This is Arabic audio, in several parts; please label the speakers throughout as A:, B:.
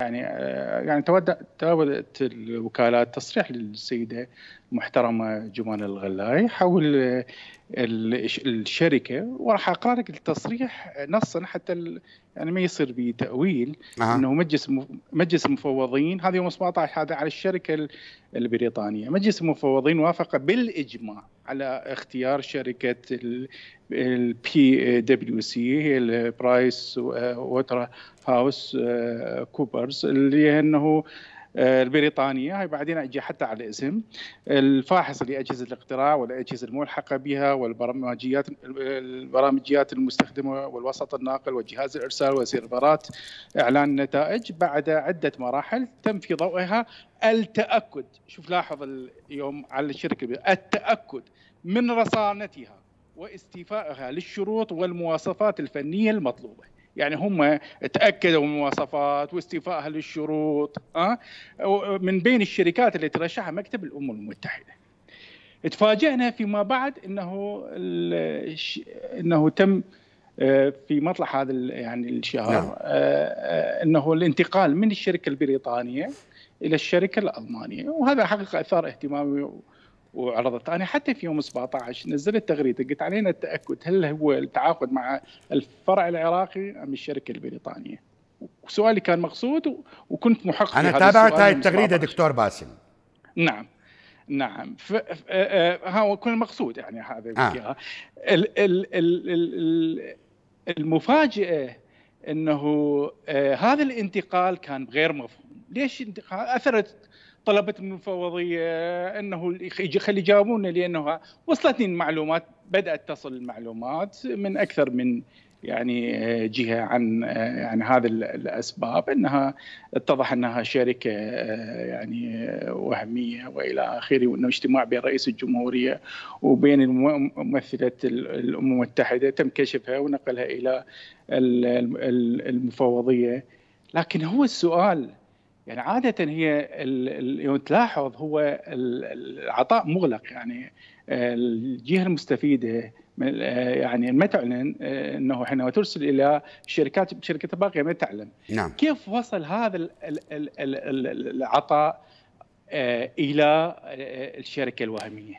A: يعني آه، يعني تودت الوكالات تصريح للسيده المحترمه جمان الغلاي حول الشركه وراح اقرا لك التصريح نصا حتى يعني ما يصير بتاويل أه. انه مجلس مجلس المفوضين هذا يوم 17 هذا على الشركه البريطانيه مجلس المفوضين وافق بالاجماع على اختيار شركه البي دبليو سي هي البرايس ووتر هاوس كوبرز اللي انه آه، البريطانيه هاي بعدين اجي حتى على الاسم الفاحص لاجهزه الاقتراع والاجهزه الملحقه بها والبرمجيات البرامجيات المستخدمه والوسط الناقل وجهاز الارسال وسيرفرات اعلان النتائج بعد عده مراحل تم في ضوئها التاكد شوف لاحظ اليوم على الشركه التاكد من رصانتها واستيفائها للشروط والمواصفات الفنيه المطلوبه يعني هم تاكدوا من مواصفات واستيفائها للشروط ها آه؟ من بين الشركات اللي ترشحها مكتب الامم المتحده تفاجئنا فيما بعد انه انه تم آه، في مطلع هذا يعني الشهر نعم. آه، انه الانتقال من الشركه البريطانيه الى الشركه الالمانيه وهذا حقق اثار اهتمامي وعرضت انا حتى في يوم 17 نزلت تغريده قلت علينا التاكد هل هو التعاقد مع الفرع العراقي ام الشركه البريطانيه؟ وسؤالي كان مقصود
B: وكنت محقق انا تابعت هاي التغريده دكتور باسم
A: نعم نعم ف... آه، آه، ها كان مقصود يعني هذا آه. ال... ال... ال... المفاجاه انه آه هذا الانتقال كان غير مفهوم ليش انتقال اثرت طلبت من المفوضيه انه يخلي يجاوبونا لانه وصلتني المعلومات بدات تصل المعلومات من اكثر من يعني جهه عن عن هذه الاسباب انها اتضح انها شركه يعني وهميه والى اخره وانه اجتماع بين رئيس الجمهوريه وبين ممثله الامم المتحده تم كشفها ونقلها الى المفوضيه لكن هو السؤال يعني عادة هي يوم تلاحظ هو العطاء مغلق يعني آه، الجهة المستفيدة آه، يعني ما تعلن آه، انه حينما ترسل الى شركات شركه باقيه ما تعلن نعم. كيف وصل هذا العطاء الى الشركه الوهميه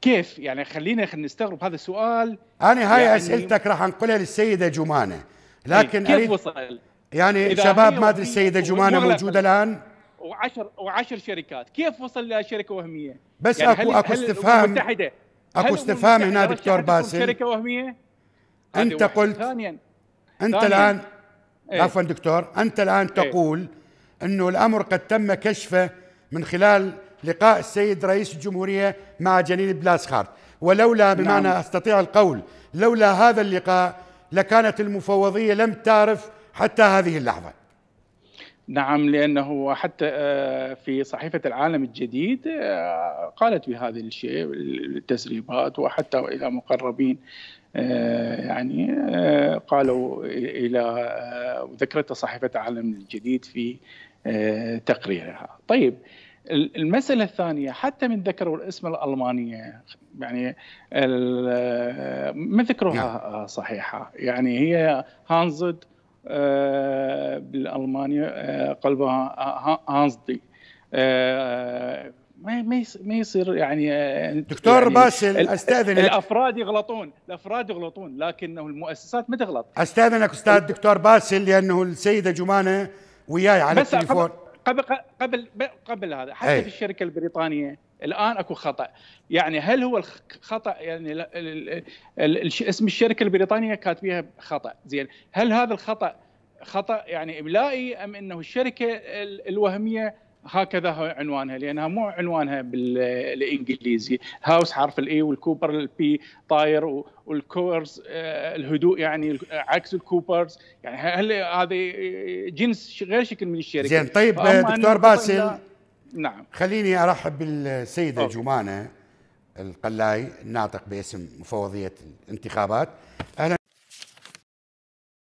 A: كيف يعني خلينا نستغرب هذا السؤال انا هاي يعني اسئلتك
B: راح انقلها للسيده جمانه إيه، لكن كيف أريد... وصل يعني شباب ما ادري السيده جمانه موجوده الان
A: وعشر وعشر شركات كيف وصل لشركه وهميه
B: بس يعني اكو اكو استفهام اكو استفهام هنا دكتور باسل شركه وهميه انت قلت ثانيا انت ثانياً. الان ايه؟ عفوا دكتور انت الان ايه؟ تقول انه الامر قد تم كشفه من خلال لقاء السيد رئيس الجمهوريه مع جنين بلاسخارت ولولا نعم. بمعنى نعم. استطيع القول لولا هذا اللقاء لكانت المفوضيه لم تعرف حتى هذه اللحظة
A: نعم لأنه حتى آه، في صحيفة العالم الجديد آه، قالت بهذا الشيء التسريبات وحتى إلى مقربين آه، يعني قالوا إلى وذكرت صحيفة العالم الجديد في تقريرها طيب المسألة الثانية حتى من ذكروا الاسم الألمانية يعني ما ذكروها نعم. صحيحة يعني هي هانزد آه، بالالمانيا آه، قلبها هانزدي آه، ما ما
B: يصير يعني دكتور يعني باسل استاذنك
A: الافراد يغلطون الافراد يغلطون لكنه المؤسسات ما تغلط استاذنك استاذ
B: دكتور باسل لانه السيده جمانه وياي على التليفون
A: قبل قبل قبل هذا حتى أي. في الشركه البريطانيه الان اكو خطا يعني هل هو الخطا يعني اسم الشركه البريطانيه كاتبيها خطا زين هل هذا الخطا خطا يعني املائي ام انه الشركه الوهميه هكذا عنوانها لانها مو عنوانها بالانجليزي هاوس حرف الاي والكوبر البي طاير والكورز آه، الهدوء يعني عكس الكوبرز يعني هل هذه جنس غير شكل من الشركه زين طيب دكتور باسل
B: نعم خليني ارحب بالسيده جمانه القلاي الناطق باسم مفوضيه الانتخابات اهلا